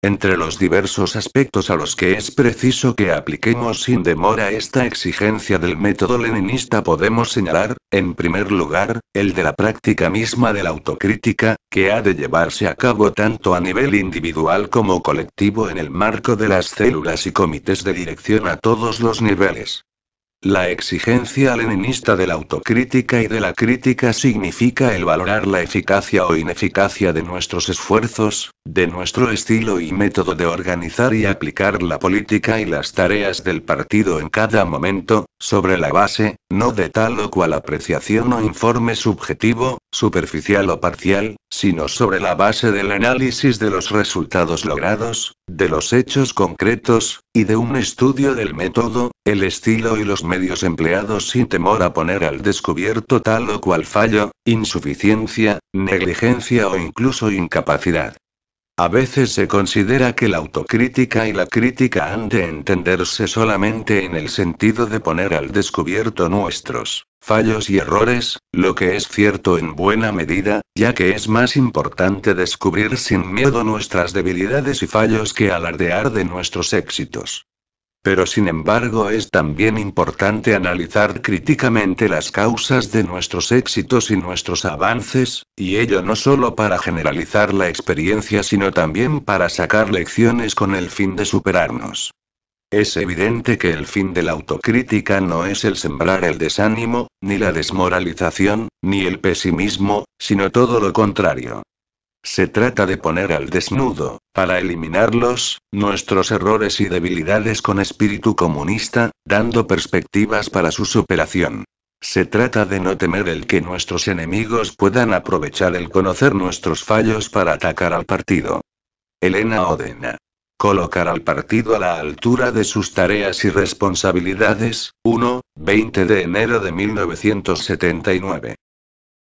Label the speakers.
Speaker 1: Entre los diversos aspectos a los que es preciso que apliquemos sin demora esta exigencia del método leninista podemos señalar, en primer lugar, el de la práctica misma de la autocrítica, que ha de llevarse a cabo tanto a nivel individual como colectivo en el marco de las células y comités de dirección a todos los niveles. La exigencia leninista de la autocrítica y de la crítica significa el valorar la eficacia o ineficacia de nuestros esfuerzos, de nuestro estilo y método de organizar y aplicar la política y las tareas del partido en cada momento, sobre la base, no de tal o cual apreciación o informe subjetivo, superficial o parcial, sino sobre la base del análisis de los resultados logrados, de los hechos concretos, y de un estudio del método, el estilo y los medios empleados sin temor a poner al descubierto tal o cual fallo, insuficiencia, negligencia o incluso incapacidad. A veces se considera que la autocrítica y la crítica han de entenderse solamente en el sentido de poner al descubierto nuestros fallos y errores, lo que es cierto en buena medida, ya que es más importante descubrir sin miedo nuestras debilidades y fallos que alardear de nuestros éxitos. Pero sin embargo es también importante analizar críticamente las causas de nuestros éxitos y nuestros avances, y ello no solo para generalizar la experiencia sino también para sacar lecciones con el fin de superarnos. Es evidente que el fin de la autocrítica no es el sembrar el desánimo, ni la desmoralización, ni el pesimismo, sino todo lo contrario. Se trata de poner al desnudo, para eliminarlos, nuestros errores y debilidades con espíritu comunista, dando perspectivas para su superación. Se trata de no temer el que nuestros enemigos puedan aprovechar el conocer nuestros fallos para atacar al partido. Elena Odena. Colocar al partido a la altura de sus tareas y responsabilidades. 1. 20 de enero de 1979.